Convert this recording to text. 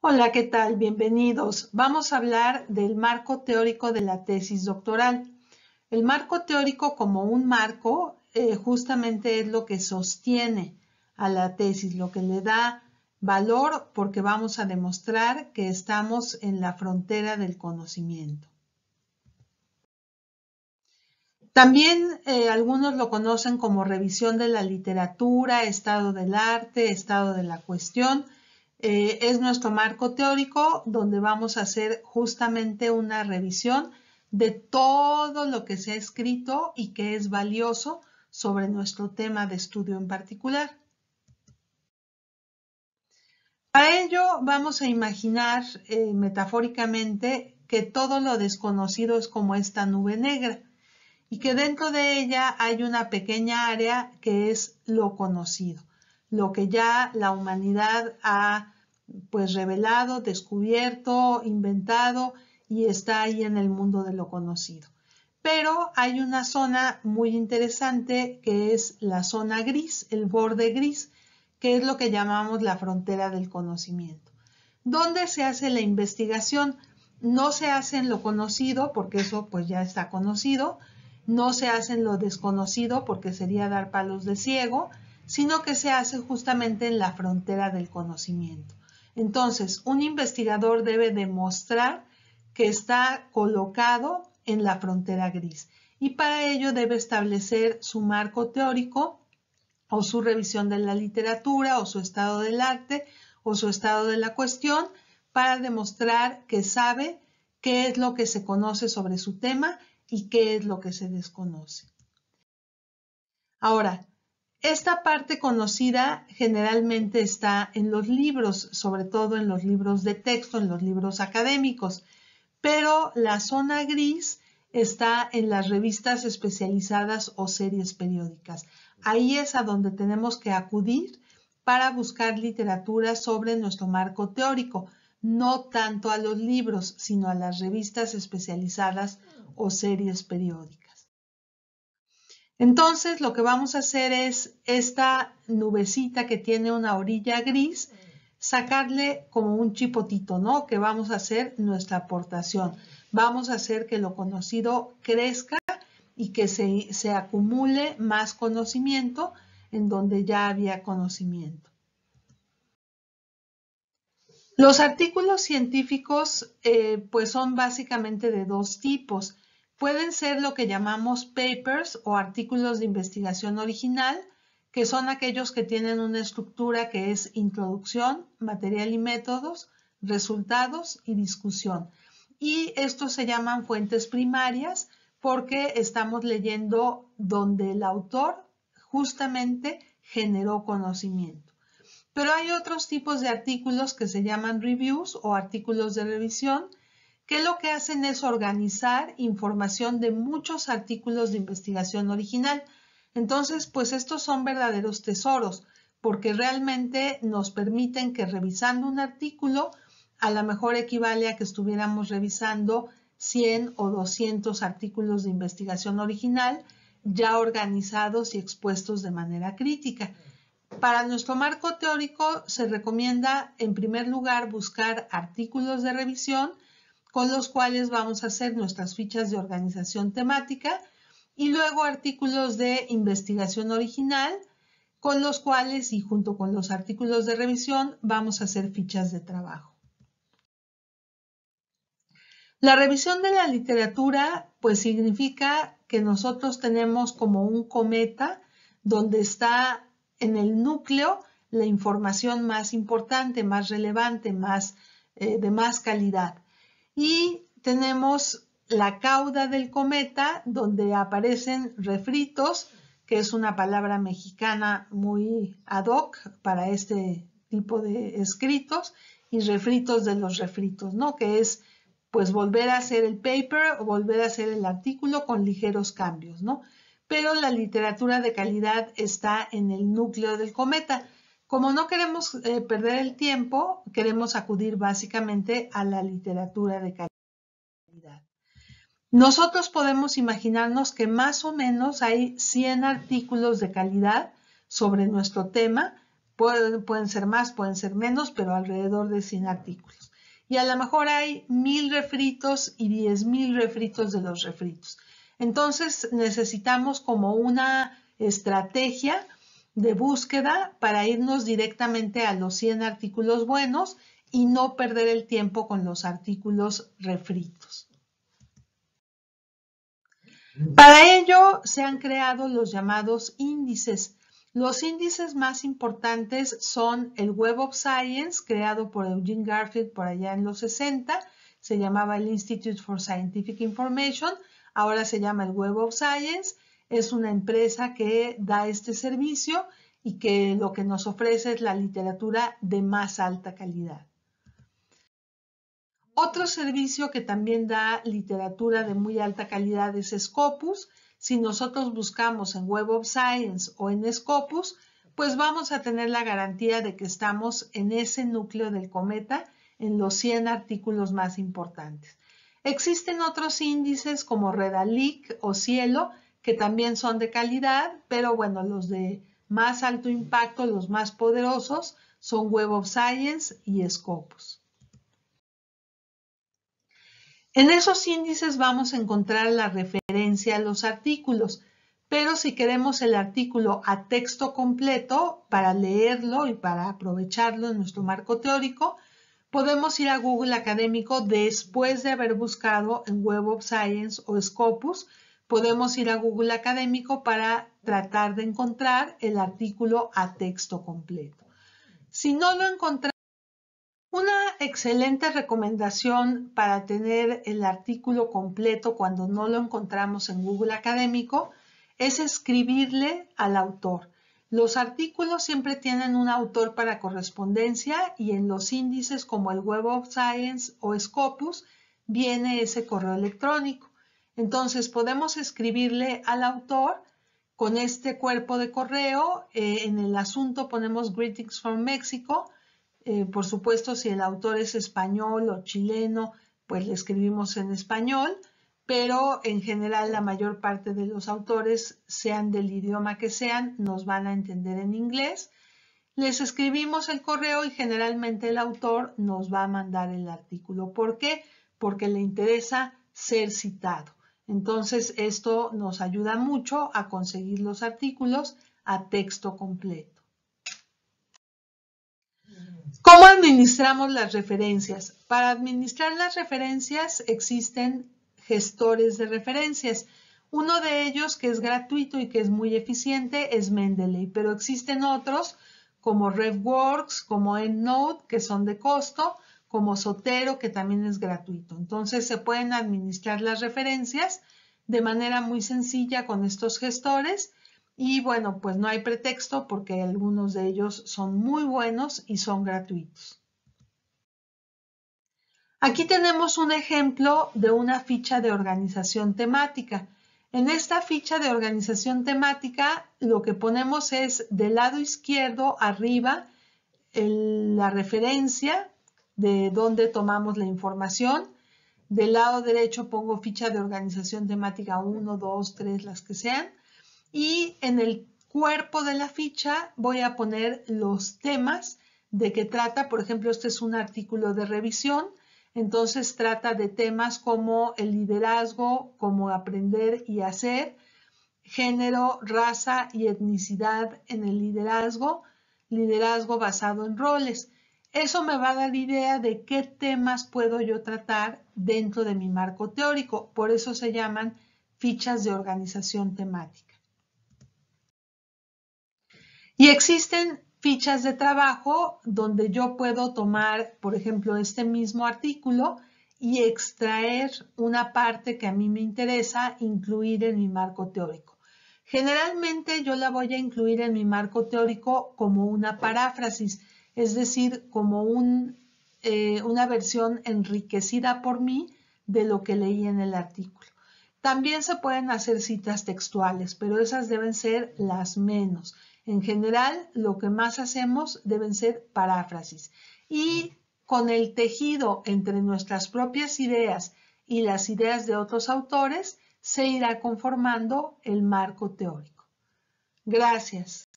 Hola, ¿qué tal? Bienvenidos. Vamos a hablar del marco teórico de la tesis doctoral. El marco teórico como un marco eh, justamente es lo que sostiene a la tesis, lo que le da valor porque vamos a demostrar que estamos en la frontera del conocimiento. También eh, algunos lo conocen como revisión de la literatura, estado del arte, estado de la cuestión, eh, es nuestro marco teórico donde vamos a hacer justamente una revisión de todo lo que se ha escrito y que es valioso sobre nuestro tema de estudio en particular. Para ello vamos a imaginar eh, metafóricamente que todo lo desconocido es como esta nube negra y que dentro de ella hay una pequeña área que es lo conocido lo que ya la humanidad ha pues revelado, descubierto, inventado y está ahí en el mundo de lo conocido. Pero hay una zona muy interesante que es la zona gris, el borde gris, que es lo que llamamos la frontera del conocimiento. ¿Dónde se hace la investigación? No se hace en lo conocido, porque eso pues ya está conocido, no se hace en lo desconocido, porque sería dar palos de ciego, sino que se hace justamente en la frontera del conocimiento. Entonces, un investigador debe demostrar que está colocado en la frontera gris y para ello debe establecer su marco teórico o su revisión de la literatura o su estado del arte o su estado de la cuestión para demostrar que sabe qué es lo que se conoce sobre su tema y qué es lo que se desconoce. Ahora, esta parte conocida generalmente está en los libros, sobre todo en los libros de texto, en los libros académicos, pero la zona gris está en las revistas especializadas o series periódicas. Ahí es a donde tenemos que acudir para buscar literatura sobre nuestro marco teórico, no tanto a los libros, sino a las revistas especializadas o series periódicas. Entonces lo que vamos a hacer es esta nubecita que tiene una orilla gris, sacarle como un chipotito, ¿no? Que vamos a hacer nuestra aportación. Vamos a hacer que lo conocido crezca y que se, acumule más conocimiento en donde ya había conocimiento. Los artículos científicos eh, pues son básicamente de dos tipos. Pueden ser lo que llamamos papers o artículos de investigación original, que son aquellos que tienen una estructura que es introducción, material y métodos, resultados y discusión. Y estos se llaman fuentes primarias porque estamos leyendo donde el autor justamente generó conocimiento. Pero hay otros tipos de artículos que se llaman reviews o artículos de revisión, que lo que hacen es organizar información de muchos artículos de investigación original. Entonces, pues estos son verdaderos tesoros, porque realmente nos permiten que revisando un artículo, a lo mejor equivale a que estuviéramos revisando 100 o 200 artículos de investigación original ya organizados y expuestos de manera crítica. Para nuestro marco teórico se recomienda en primer lugar buscar artículos de revisión con los cuales vamos a hacer nuestras fichas de organización temática y luego artículos de investigación original con los cuales y junto con los artículos de revisión vamos a hacer fichas de trabajo. La revisión de la literatura pues significa que nosotros tenemos como un cometa donde está en el núcleo la información más importante, más relevante, más, eh, de más calidad. Y tenemos la cauda del cometa, donde aparecen refritos, que es una palabra mexicana muy ad hoc para este tipo de escritos, y refritos de los refritos, ¿no? Que es, pues, volver a hacer el paper o volver a hacer el artículo con ligeros cambios, ¿no? Pero la literatura de calidad está en el núcleo del cometa. Como no queremos eh, perder el tiempo, queremos acudir básicamente a la literatura de calidad. Nosotros podemos imaginarnos que más o menos hay 100 artículos de calidad sobre nuestro tema. Pueden, pueden ser más, pueden ser menos, pero alrededor de 100 artículos. Y a lo mejor hay mil refritos y 10,000 mil refritos de los refritos. Entonces necesitamos como una estrategia de búsqueda para irnos directamente a los 100 artículos buenos y no perder el tiempo con los artículos refritos. Para ello se han creado los llamados índices. Los índices más importantes son el Web of Science, creado por Eugene Garfield por allá en los 60, se llamaba el Institute for Scientific Information, ahora se llama el Web of Science, es una empresa que da este servicio y que lo que nos ofrece es la literatura de más alta calidad. Otro servicio que también da literatura de muy alta calidad es Scopus. Si nosotros buscamos en Web of Science o en Scopus, pues vamos a tener la garantía de que estamos en ese núcleo del cometa, en los 100 artículos más importantes. Existen otros índices como Redalic o Cielo, que también son de calidad, pero bueno, los de más alto impacto, los más poderosos, son Web of Science y Scopus. En esos índices vamos a encontrar la referencia a los artículos, pero si queremos el artículo a texto completo para leerlo y para aprovecharlo en nuestro marco teórico, podemos ir a Google Académico después de haber buscado en Web of Science o Scopus podemos ir a Google Académico para tratar de encontrar el artículo a texto completo. Si no lo encontramos, una excelente recomendación para tener el artículo completo cuando no lo encontramos en Google Académico es escribirle al autor. Los artículos siempre tienen un autor para correspondencia y en los índices como el Web of Science o Scopus viene ese correo electrónico. Entonces podemos escribirle al autor con este cuerpo de correo. Eh, en el asunto ponemos Greetings from Mexico. Eh, por supuesto, si el autor es español o chileno, pues le escribimos en español, pero en general la mayor parte de los autores, sean del idioma que sean, nos van a entender en inglés. Les escribimos el correo y generalmente el autor nos va a mandar el artículo. ¿Por qué? Porque le interesa ser citado. Entonces, esto nos ayuda mucho a conseguir los artículos a texto completo. ¿Cómo administramos las referencias? Para administrar las referencias existen gestores de referencias. Uno de ellos que es gratuito y que es muy eficiente es Mendeley, pero existen otros como RevWorks, como EndNote, que son de costo, como Sotero, que también es gratuito. Entonces se pueden administrar las referencias de manera muy sencilla con estos gestores y bueno, pues no hay pretexto porque algunos de ellos son muy buenos y son gratuitos. Aquí tenemos un ejemplo de una ficha de organización temática. En esta ficha de organización temática lo que ponemos es del lado izquierdo arriba la referencia de dónde tomamos la información. Del lado derecho pongo ficha de organización temática 1, 2, 3, las que sean. Y en el cuerpo de la ficha voy a poner los temas de qué trata. Por ejemplo, este es un artículo de revisión. Entonces trata de temas como el liderazgo, como aprender y hacer, género, raza y etnicidad en el liderazgo, liderazgo basado en roles. Eso me va a dar idea de qué temas puedo yo tratar dentro de mi marco teórico. Por eso se llaman fichas de organización temática. Y existen fichas de trabajo donde yo puedo tomar, por ejemplo, este mismo artículo y extraer una parte que a mí me interesa incluir en mi marco teórico. Generalmente yo la voy a incluir en mi marco teórico como una paráfrasis es decir, como eh, una versión enriquecida por mí de lo que leí en el artículo. También se pueden hacer citas textuales, pero esas deben ser las menos. En general, lo que más hacemos deben ser paráfrasis. Y con el tejido entre nuestras propias ideas y las ideas de otros autores, se irá conformando el marco teórico. Gracias.